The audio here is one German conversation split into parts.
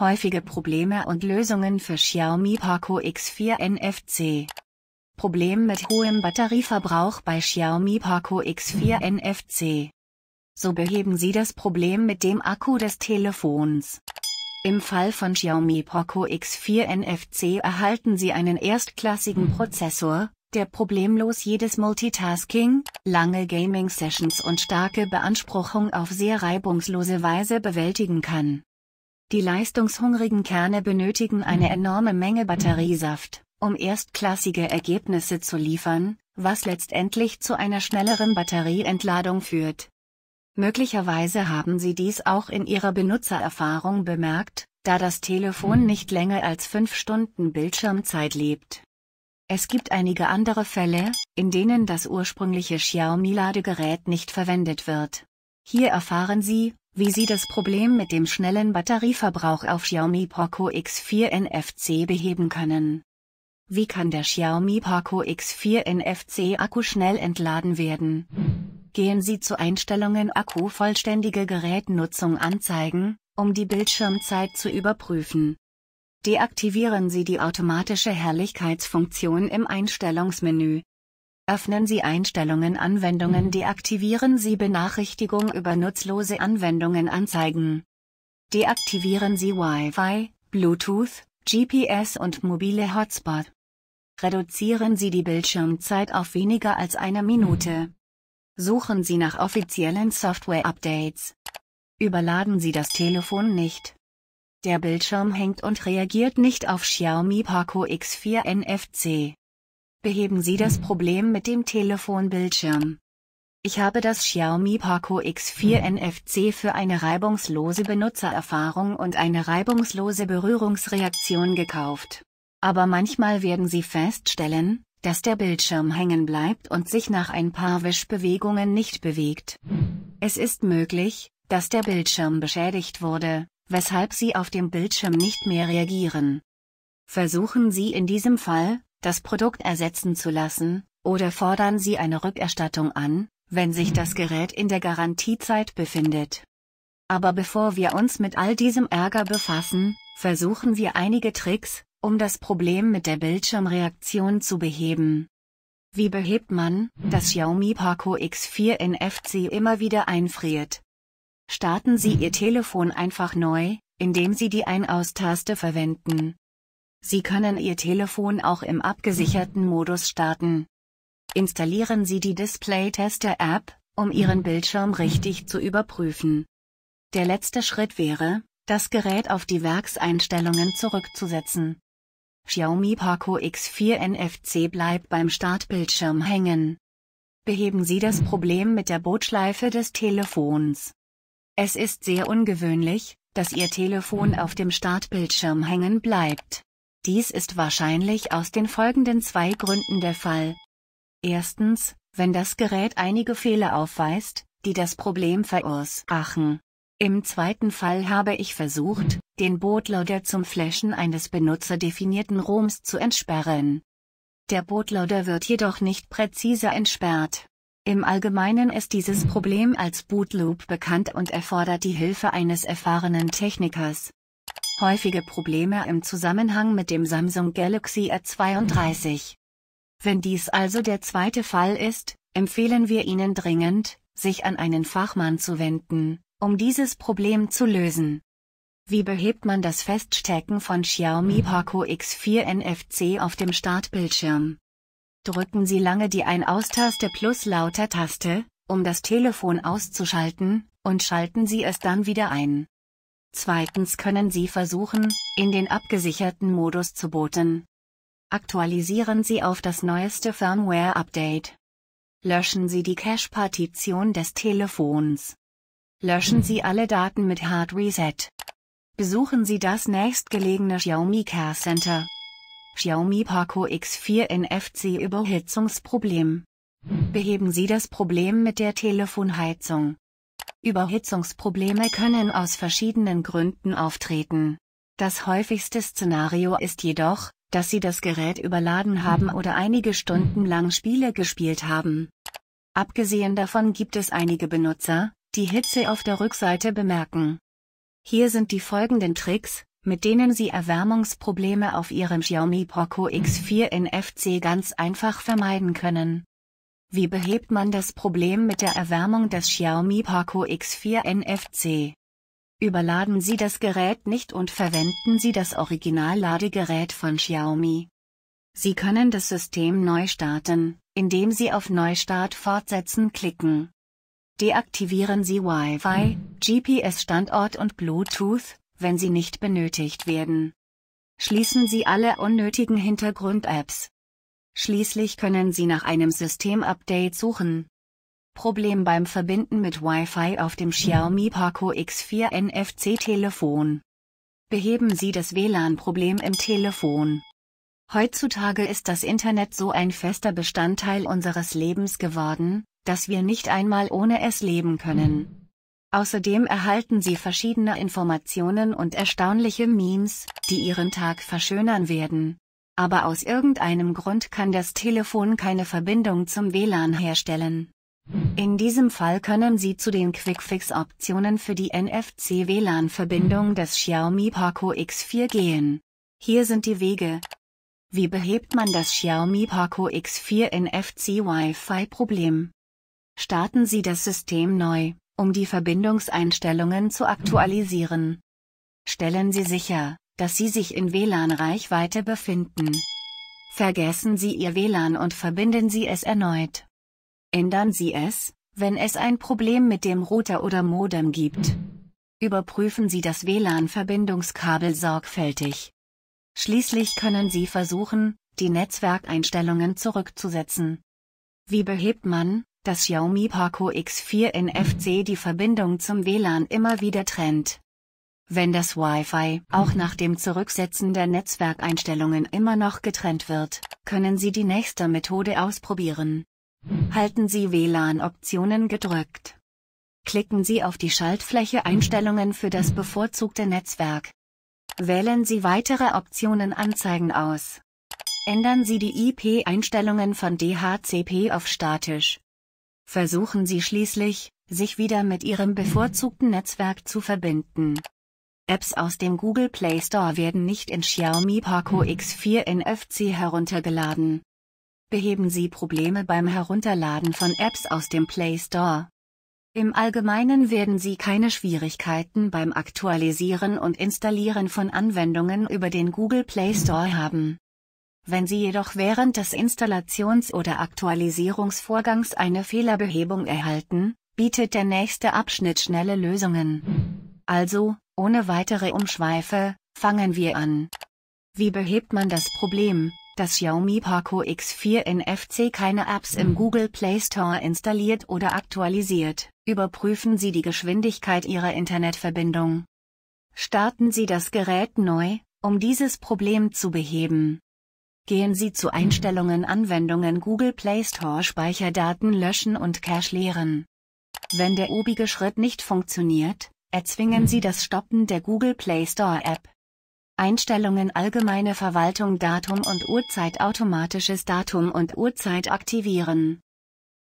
Häufige Probleme und Lösungen für Xiaomi Poco X4 NFC Problem mit hohem Batterieverbrauch bei Xiaomi Poco X4 NFC So beheben Sie das Problem mit dem Akku des Telefons. Im Fall von Xiaomi Poco X4 NFC erhalten Sie einen erstklassigen Prozessor, der problemlos jedes Multitasking, lange Gaming-Sessions und starke Beanspruchung auf sehr reibungslose Weise bewältigen kann. Die leistungshungrigen Kerne benötigen eine enorme Menge Batteriesaft, um erstklassige Ergebnisse zu liefern, was letztendlich zu einer schnelleren Batterieentladung führt. Möglicherweise haben Sie dies auch in Ihrer Benutzererfahrung bemerkt, da das Telefon nicht länger als 5 Stunden Bildschirmzeit lebt. Es gibt einige andere Fälle, in denen das ursprüngliche Xiaomi-Ladegerät nicht verwendet wird. Hier erfahren Sie, wie sie das Problem mit dem schnellen Batterieverbrauch auf Xiaomi Poco X4 NFC beheben können. Wie kann der Xiaomi Poco X4 NFC Akku schnell entladen werden? Gehen Sie zu Einstellungen Akku vollständige Gerätnutzung anzeigen, um die Bildschirmzeit zu überprüfen. Deaktivieren Sie die automatische Herrlichkeitsfunktion im Einstellungsmenü. Öffnen Sie Einstellungen Anwendungen Deaktivieren Sie Benachrichtigung über nutzlose Anwendungen anzeigen. Deaktivieren Sie Wi-Fi, Bluetooth, GPS und mobile Hotspot. Reduzieren Sie die Bildschirmzeit auf weniger als eine Minute. Suchen Sie nach offiziellen Software-Updates. Überladen Sie das Telefon nicht. Der Bildschirm hängt und reagiert nicht auf Xiaomi Poco X4 NFC. Beheben Sie das Problem mit dem Telefonbildschirm. Ich habe das Xiaomi Poco X4 NFC für eine reibungslose Benutzererfahrung und eine reibungslose Berührungsreaktion gekauft. Aber manchmal werden Sie feststellen, dass der Bildschirm hängen bleibt und sich nach ein paar Wischbewegungen nicht bewegt. Es ist möglich, dass der Bildschirm beschädigt wurde, weshalb Sie auf dem Bildschirm nicht mehr reagieren. Versuchen Sie in diesem Fall, das Produkt ersetzen zu lassen, oder fordern Sie eine Rückerstattung an, wenn sich das Gerät in der Garantiezeit befindet. Aber bevor wir uns mit all diesem Ärger befassen, versuchen wir einige Tricks, um das Problem mit der Bildschirmreaktion zu beheben. Wie behebt man, dass Xiaomi Poco X4 NFC immer wieder einfriert? Starten Sie Ihr Telefon einfach neu, indem Sie die Ein-Aus-Taste verwenden. Sie können Ihr Telefon auch im abgesicherten Modus starten. Installieren Sie die Display Tester App, um Ihren Bildschirm richtig zu überprüfen. Der letzte Schritt wäre, das Gerät auf die Werkseinstellungen zurückzusetzen. Xiaomi Poco X4 NFC bleibt beim Startbildschirm hängen. Beheben Sie das Problem mit der Bootschleife des Telefons. Es ist sehr ungewöhnlich, dass Ihr Telefon auf dem Startbildschirm hängen bleibt. Dies ist wahrscheinlich aus den folgenden zwei Gründen der Fall. Erstens, wenn das Gerät einige Fehler aufweist, die das Problem verursachen. Im zweiten Fall habe ich versucht, den Bootloader zum Flashen eines benutzerdefinierten ROMs zu entsperren. Der Bootloader wird jedoch nicht präzise entsperrt. Im Allgemeinen ist dieses Problem als Bootloop bekannt und erfordert die Hilfe eines erfahrenen Technikers. Häufige Probleme im Zusammenhang mit dem Samsung Galaxy r 32 Wenn dies also der zweite Fall ist, empfehlen wir Ihnen dringend, sich an einen Fachmann zu wenden, um dieses Problem zu lösen. Wie behebt man das Feststecken von Xiaomi Poco X4 NFC auf dem Startbildschirm? Drücken Sie lange die Ein-Aus-Taste plus Lauter-Taste, um das Telefon auszuschalten, und schalten Sie es dann wieder ein. Zweitens können Sie versuchen, in den abgesicherten Modus zu booten. Aktualisieren Sie auf das neueste Firmware-Update. Löschen Sie die Cache-Partition des Telefons. Löschen Sie alle Daten mit Hard Reset. Besuchen Sie das nächstgelegene Xiaomi Care Center. Xiaomi Poco X4 NFC Überhitzungsproblem. Beheben Sie das Problem mit der Telefonheizung. Überhitzungsprobleme können aus verschiedenen Gründen auftreten. Das häufigste Szenario ist jedoch, dass Sie das Gerät überladen haben oder einige Stunden lang Spiele gespielt haben. Abgesehen davon gibt es einige Benutzer, die Hitze auf der Rückseite bemerken. Hier sind die folgenden Tricks, mit denen Sie Erwärmungsprobleme auf Ihrem Xiaomi Poco X4 NFC ganz einfach vermeiden können. Wie behebt man das Problem mit der Erwärmung des Xiaomi Poco X4 NFC? Überladen Sie das Gerät nicht und verwenden Sie das Original-Ladegerät von Xiaomi. Sie können das System neu starten, indem Sie auf Neustart fortsetzen klicken. Deaktivieren Sie Wi-Fi, GPS-Standort und Bluetooth, wenn sie nicht benötigt werden. Schließen Sie alle unnötigen Hintergrund-Apps. Schließlich können Sie nach einem Systemupdate suchen. Problem beim Verbinden mit Wi-Fi auf dem Xiaomi Poco X4 NFC-Telefon. Beheben Sie das WLAN-Problem im Telefon. Heutzutage ist das Internet so ein fester Bestandteil unseres Lebens geworden, dass wir nicht einmal ohne es leben können. Außerdem erhalten Sie verschiedene Informationen und erstaunliche Memes, die Ihren Tag verschönern werden aber aus irgendeinem Grund kann das Telefon keine Verbindung zum WLAN herstellen. In diesem Fall können Sie zu den Quickfix-Optionen für die NFC-WLAN-Verbindung des Xiaomi Poco X4 gehen. Hier sind die Wege. Wie behebt man das Xiaomi Poco X4 NFC Wi-Fi-Problem? Starten Sie das System neu, um die Verbindungseinstellungen zu aktualisieren. Stellen Sie sicher, dass Sie sich in WLAN-Reichweite befinden. Vergessen Sie Ihr WLAN und verbinden Sie es erneut. Ändern Sie es, wenn es ein Problem mit dem Router oder Modem gibt. Überprüfen Sie das WLAN-Verbindungskabel sorgfältig. Schließlich können Sie versuchen, die Netzwerkeinstellungen zurückzusetzen. Wie behebt man, dass Xiaomi Poco X4 NFC die Verbindung zum WLAN immer wieder trennt? wenn das Wi-Fi auch nach dem Zurücksetzen der Netzwerkeinstellungen immer noch getrennt wird, können Sie die nächste Methode ausprobieren. Halten Sie WLAN-Optionen gedrückt. Klicken Sie auf die Schaltfläche Einstellungen für das bevorzugte Netzwerk. Wählen Sie weitere Optionen Anzeigen aus. Ändern Sie die IP-Einstellungen von DHCP auf statisch. Versuchen Sie schließlich, sich wieder mit Ihrem bevorzugten Netzwerk zu verbinden. Apps aus dem Google Play Store werden nicht in Xiaomi Poco X4 NFC heruntergeladen. Beheben Sie Probleme beim Herunterladen von Apps aus dem Play Store. Im Allgemeinen werden Sie keine Schwierigkeiten beim Aktualisieren und Installieren von Anwendungen über den Google Play Store haben. Wenn Sie jedoch während des Installations- oder Aktualisierungsvorgangs eine Fehlerbehebung erhalten, bietet der nächste Abschnitt schnelle Lösungen. Also, ohne weitere Umschweife, fangen wir an. Wie behebt man das Problem, dass Xiaomi Poco X4 NFC keine Apps im Google Play Store installiert oder aktualisiert? Überprüfen Sie die Geschwindigkeit Ihrer Internetverbindung. Starten Sie das Gerät neu, um dieses Problem zu beheben. Gehen Sie zu Einstellungen Anwendungen Google Play Store Speicherdaten löschen und Cache leeren. Wenn der obige Schritt nicht funktioniert, Erzwingen Sie das Stoppen der Google Play Store App. Einstellungen Allgemeine Verwaltung Datum und Uhrzeit Automatisches Datum und Uhrzeit aktivieren.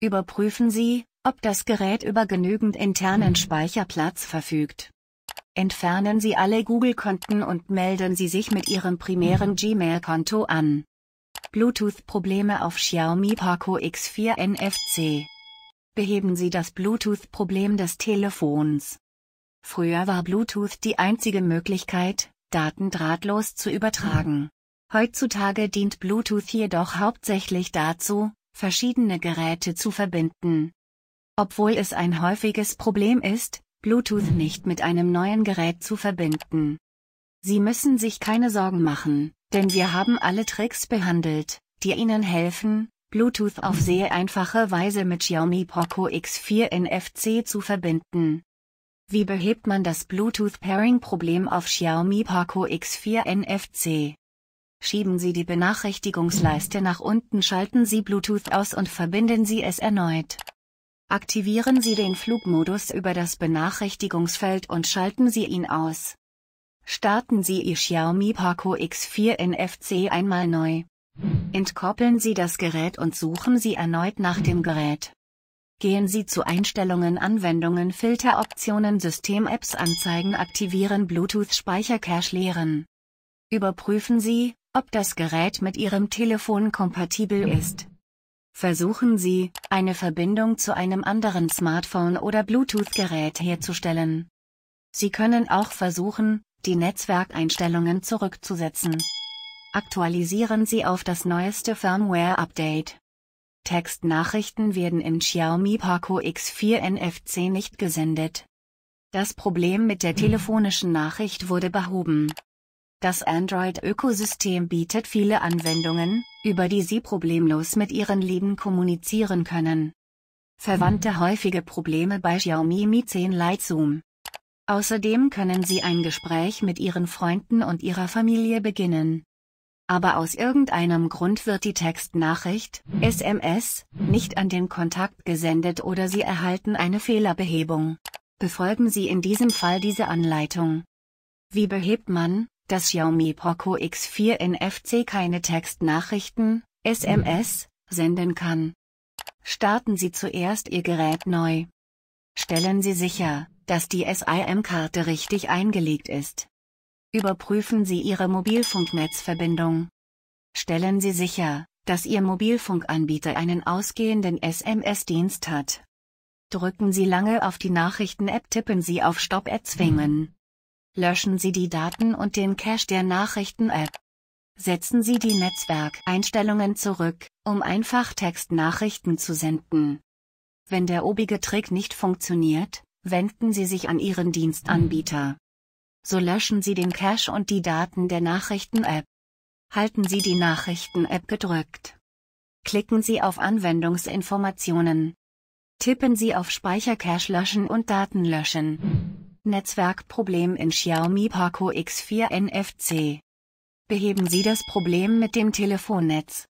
Überprüfen Sie, ob das Gerät über genügend internen Speicherplatz verfügt. Entfernen Sie alle Google-Konten und melden Sie sich mit Ihrem primären Gmail-Konto an. Bluetooth-Probleme auf Xiaomi Paco X4 NFC. Beheben Sie das Bluetooth-Problem des Telefons. Früher war Bluetooth die einzige Möglichkeit, Daten drahtlos zu übertragen. Heutzutage dient Bluetooth jedoch hauptsächlich dazu, verschiedene Geräte zu verbinden. Obwohl es ein häufiges Problem ist, Bluetooth nicht mit einem neuen Gerät zu verbinden. Sie müssen sich keine Sorgen machen, denn wir haben alle Tricks behandelt, die Ihnen helfen, Bluetooth auf sehr einfache Weise mit Xiaomi Poco X4 NFC zu verbinden. Wie behebt man das Bluetooth-Pairing-Problem auf Xiaomi Poco X4 NFC? Schieben Sie die Benachrichtigungsleiste nach unten, schalten Sie Bluetooth aus und verbinden Sie es erneut. Aktivieren Sie den Flugmodus über das Benachrichtigungsfeld und schalten Sie ihn aus. Starten Sie Ihr Xiaomi Poco X4 NFC einmal neu. Entkoppeln Sie das Gerät und suchen Sie erneut nach dem Gerät. Gehen Sie zu Einstellungen Anwendungen Filteroptionen System-Apps anzeigen aktivieren Bluetooth-Speicher Cache leeren. Überprüfen Sie, ob das Gerät mit Ihrem Telefon kompatibel ist. Versuchen Sie, eine Verbindung zu einem anderen Smartphone oder Bluetooth-Gerät herzustellen. Sie können auch versuchen, die Netzwerkeinstellungen zurückzusetzen. Aktualisieren Sie auf das neueste Firmware-Update. Textnachrichten werden im Xiaomi Poco X4 NFC nicht gesendet. Das Problem mit der telefonischen Nachricht wurde behoben. Das Android-Ökosystem bietet viele Anwendungen, über die Sie problemlos mit Ihren Lieben kommunizieren können. Verwandte häufige Probleme bei Xiaomi Mi 10 Lite Zoom. Außerdem können Sie ein Gespräch mit Ihren Freunden und Ihrer Familie beginnen aber aus irgendeinem Grund wird die Textnachricht, SMS, nicht an den Kontakt gesendet oder Sie erhalten eine Fehlerbehebung. Befolgen Sie in diesem Fall diese Anleitung. Wie behebt man, dass Xiaomi Poco X4 NFC keine Textnachrichten, SMS, senden kann? Starten Sie zuerst Ihr Gerät neu. Stellen Sie sicher, dass die SIM-Karte richtig eingelegt ist. Überprüfen Sie Ihre Mobilfunknetzverbindung. Stellen Sie sicher, dass Ihr Mobilfunkanbieter einen ausgehenden SMS-Dienst hat. Drücken Sie lange auf die Nachrichten-App, tippen Sie auf Stopp erzwingen. Löschen Sie die Daten und den Cache der Nachrichten-App. Setzen Sie die Netzwerkeinstellungen zurück, um einfach Textnachrichten zu senden. Wenn der obige Trick nicht funktioniert, wenden Sie sich an Ihren Dienstanbieter so löschen Sie den Cache und die Daten der Nachrichten-App. Halten Sie die Nachrichten-App gedrückt. Klicken Sie auf Anwendungsinformationen. Tippen Sie auf Speicher Cache löschen und Daten löschen. Netzwerkproblem in Xiaomi Poco X4 NFC. Beheben Sie das Problem mit dem Telefonnetz.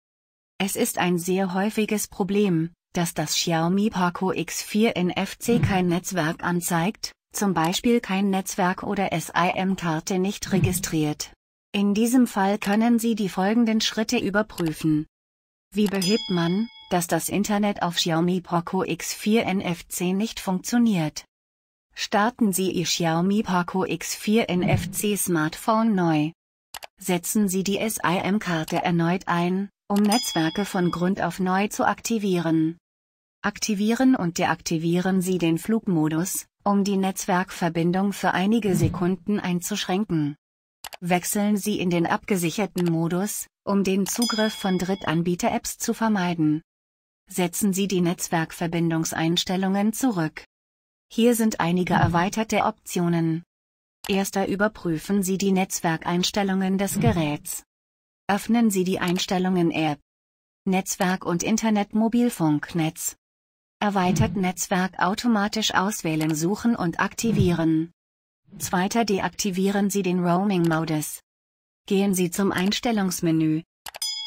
Es ist ein sehr häufiges Problem, dass das Xiaomi Poco X4 NFC kein Netzwerk anzeigt, zum Beispiel kein Netzwerk oder SIM-Karte nicht registriert. In diesem Fall können Sie die folgenden Schritte überprüfen. Wie behebt man, dass das Internet auf Xiaomi Poco X4 NFC nicht funktioniert? Starten Sie Ihr Xiaomi Poco X4 NFC Smartphone neu. Setzen Sie die SIM-Karte erneut ein, um Netzwerke von Grund auf neu zu aktivieren. Aktivieren und deaktivieren Sie den Flugmodus, um die Netzwerkverbindung für einige Sekunden einzuschränken. Wechseln Sie in den abgesicherten Modus, um den Zugriff von Drittanbieter-Apps zu vermeiden. Setzen Sie die Netzwerkverbindungseinstellungen zurück. Hier sind einige erweiterte Optionen. Erster überprüfen Sie die Netzwerkeinstellungen des Geräts. Öffnen Sie die Einstellungen App. Netzwerk und Internet Mobilfunknetz erweitert Netzwerk automatisch auswählen suchen und aktivieren. Zweiter deaktivieren Sie den Roaming-Modus. Gehen Sie zum Einstellungsmenü.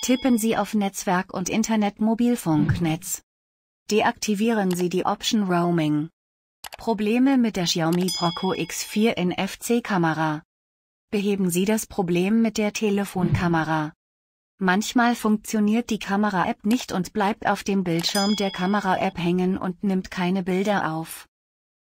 Tippen Sie auf Netzwerk und Internet-Mobilfunknetz. Deaktivieren Sie die Option Roaming. Probleme mit der Xiaomi Proco X4 in FC-Kamera. Beheben Sie das Problem mit der Telefonkamera. Manchmal funktioniert die Kamera-App nicht und bleibt auf dem Bildschirm der Kamera-App hängen und nimmt keine Bilder auf.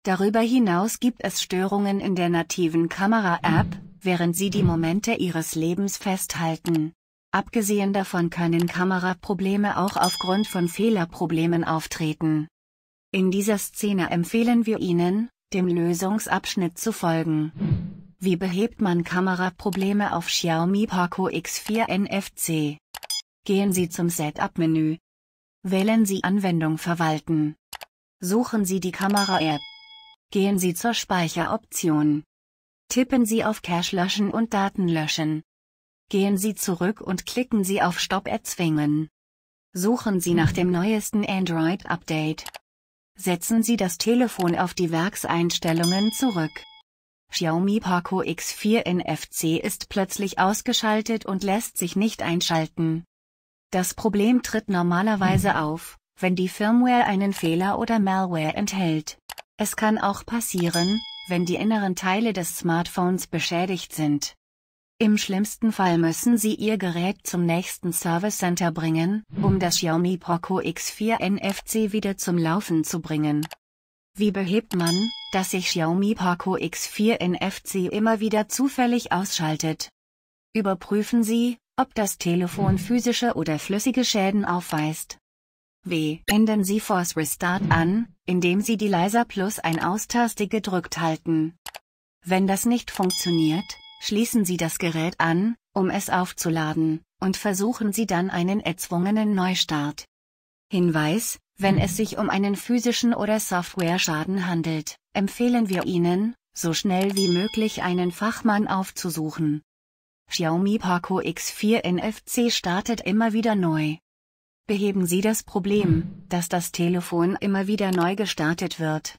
Darüber hinaus gibt es Störungen in der nativen Kamera-App, während Sie die Momente Ihres Lebens festhalten. Abgesehen davon können Kameraprobleme auch aufgrund von Fehlerproblemen auftreten. In dieser Szene empfehlen wir Ihnen, dem Lösungsabschnitt zu folgen. Wie behebt man Kameraprobleme auf Xiaomi Poco X4 NFC? Gehen Sie zum Setup-Menü. Wählen Sie Anwendung verwalten. Suchen Sie die Kamera-App. Gehen Sie zur Speicheroption. Tippen Sie auf Cache löschen und Daten löschen. Gehen Sie zurück und klicken Sie auf Stopp erzwingen. Suchen Sie nach dem neuesten Android-Update. Setzen Sie das Telefon auf die Werkseinstellungen zurück. Xiaomi Poco X4 NFC ist plötzlich ausgeschaltet und lässt sich nicht einschalten. Das Problem tritt normalerweise auf, wenn die Firmware einen Fehler oder Malware enthält. Es kann auch passieren, wenn die inneren Teile des Smartphones beschädigt sind. Im schlimmsten Fall müssen Sie Ihr Gerät zum nächsten Service Center bringen, um das Xiaomi Poco X4 NFC wieder zum Laufen zu bringen. Wie behebt man, dass sich Xiaomi Poco X4 NFC immer wieder zufällig ausschaltet? Überprüfen Sie, ob das Telefon physische oder flüssige Schäden aufweist. W. Enden Sie Force Restart an, indem Sie die Leiser plus ein Austaste gedrückt halten. Wenn das nicht funktioniert, schließen Sie das Gerät an, um es aufzuladen, und versuchen Sie dann einen erzwungenen Neustart. Hinweis, wenn es sich um einen physischen oder Software-Schaden handelt, empfehlen wir Ihnen, so schnell wie möglich einen Fachmann aufzusuchen. Xiaomi Paco X4 NFC startet immer wieder neu. Beheben Sie das Problem, dass das Telefon immer wieder neu gestartet wird.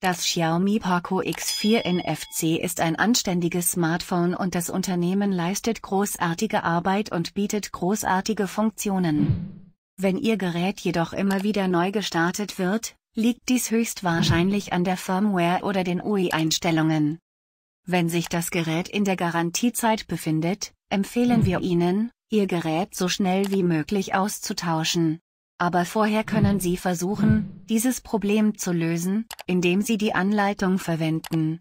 Das Xiaomi Paco X4 NFC ist ein anständiges Smartphone und das Unternehmen leistet großartige Arbeit und bietet großartige Funktionen. Wenn Ihr Gerät jedoch immer wieder neu gestartet wird, liegt dies höchstwahrscheinlich an der Firmware oder den UI-Einstellungen. Wenn sich das Gerät in der Garantiezeit befindet, empfehlen wir Ihnen, Ihr Gerät so schnell wie möglich auszutauschen. Aber vorher können Sie versuchen, dieses Problem zu lösen, indem Sie die Anleitung verwenden.